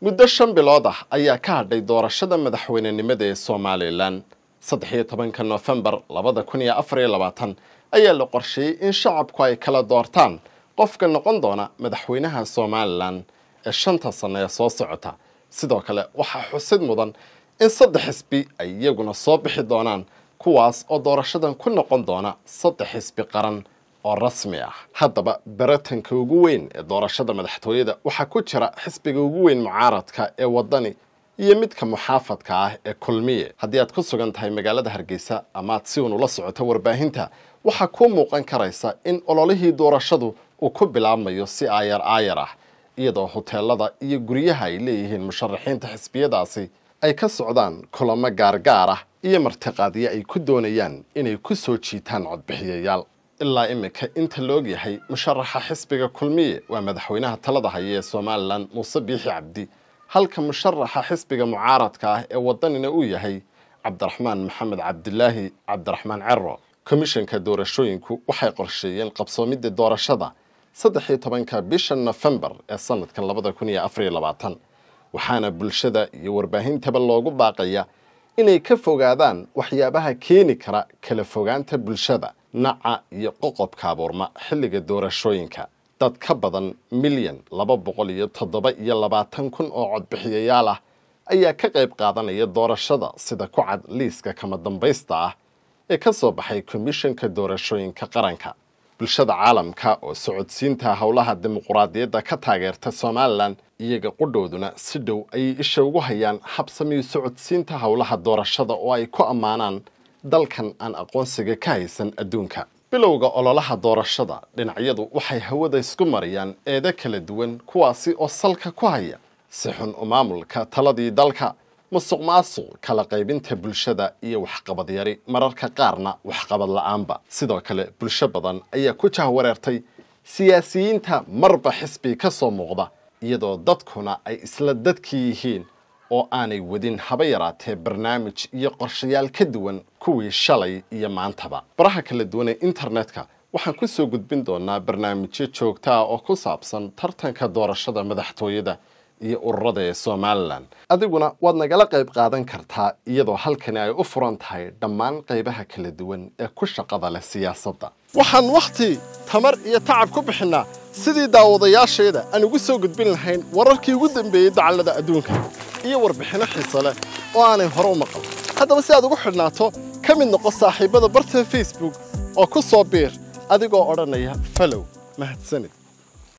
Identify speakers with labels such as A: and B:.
A: muddo shan bilood ah ayaa ka hadhay doorashada madaxweynenimada ee somalilan saddexiyo tobanka nofembar labada kun iyo afar iyo labaatan ayaa la qorsheeyey in shacabku ay kala doortaan qofka noqon doona madaxweynaha somalilan ee shanta sanno ee soo socota sidoo kale waxaa xusid mudan in saddex xisbi ay iyaguna soo bixi doonaan kuwaas oo doorashadan ku noqon doona saddex xisbi qaran oo rasmi ah haddaba baratanka ugu weyn ee doorashada madaxtooyada waxaa ku jira xisbiga ugu weyn mucaaradka ee waddani iyo midka muxaafadka ah ee kulmiye haddii aad ku sugan tahay magaalada hargeysa ama aad si ula socoto warbaahinta waxaa kuu muuqan karaysa in ololihii doorashadu uu ku bilaabmayo si aayar aayar ah iyadoo hoteelada iyo guryaha ay leeyihiin musharaxiinta xisbiyadaasi ay ka socdaan kulamo gaargaar ah iyo martiqaadyo ay ku doonayaan inay ku soo jiitaan codbixiyayaal ilaa iminka inta la ogyahay musharaxa xisbiga kulmiye waa madaxweynaha talada haya ee somalilan muuse biixi cabdi halka musharaxa xisbiga mucaaradka ah ee waddanina uu yahay cabdiraxmaan maxamed cabdilaahi cabdiraxmaan cero komishanka doorashooyinku waxay qorsheeyeen qabsoomidda doorashada saddex iyo tobanka bisha nofembar ee sanadkan labada kun iyo afariyo labaatan waxaana bulshada iyo warbaahintaba loogu baaqaya inay ka fogaadaan waxyaabaha keeni kara kala fogaanta bulshada naca iyo qoqobka abuurma xilliga doorashooyinka dad ka badan milyan laba boqol iyo toddoba iyo labaatan kun oo codbixiyayaal ah ayaa ka qayb qaadanaya doorashada sida ku cad liiska kama dambaysta ah ee ka soo baxay komishanka doorashooyinka qaranka bulshada caalamka oo socodsiinta howlaha dimuquraadiyadda ka taageerta somalilan iyaga qudhowduna si dhow ayay isha ugu hayaan habsamiyo socodsiinta howlaha doorashada oo ay ku ammaanaan dalkan aan aqoonsiga ka haysan adduunka bilowga ololaha doorashada dhinacyadu waxay hawada isku mariyaan eedo kala duwan kuwaasi oo salka ku haya si xun u maamulka taladii dalka musuq maasuq kala qaybinta bulshada iyo waxqabad yari mararka qaarna waxqabad la-aanba sidoo kale bulsho badan ayaa ku jahwareertay siyaasiyiinta marba xisbi ka soo muuqda iyadoo dadkuna ay isla dadkii yihiin oo aanay wadin haba yaraatee barnaamij iyo qorshayaal ka duwan kuwii shalay iyo maantaba baraha kala duwan ee internetka waxaan ku soo gudbin doonaa barnaamijyo joogta ah oo ku saabsan tartanka doorashada madaxtooyada iyo ururada ee somalilan adiguna waad nagala qayb qaadan kartaa iyadoo halkani ay u furan tahay dhammaan qaybaha kala duwan ee ku shaqada leh siyaasadda waxaan wakhti tamar iyo tacab ku bixinnaa sidii daawadayaashayda aan ugu soo gudbin lahayn wararkii ugu dambeeyey dacallada adduunka iyo warbixino xiiso leh oo aanay hore u maqal haddaba si aad ugu xidhnaato ka mid noqo saaxiibbada bartan facebook oo ku soo biir adigoo odhanaya falow mahadsanid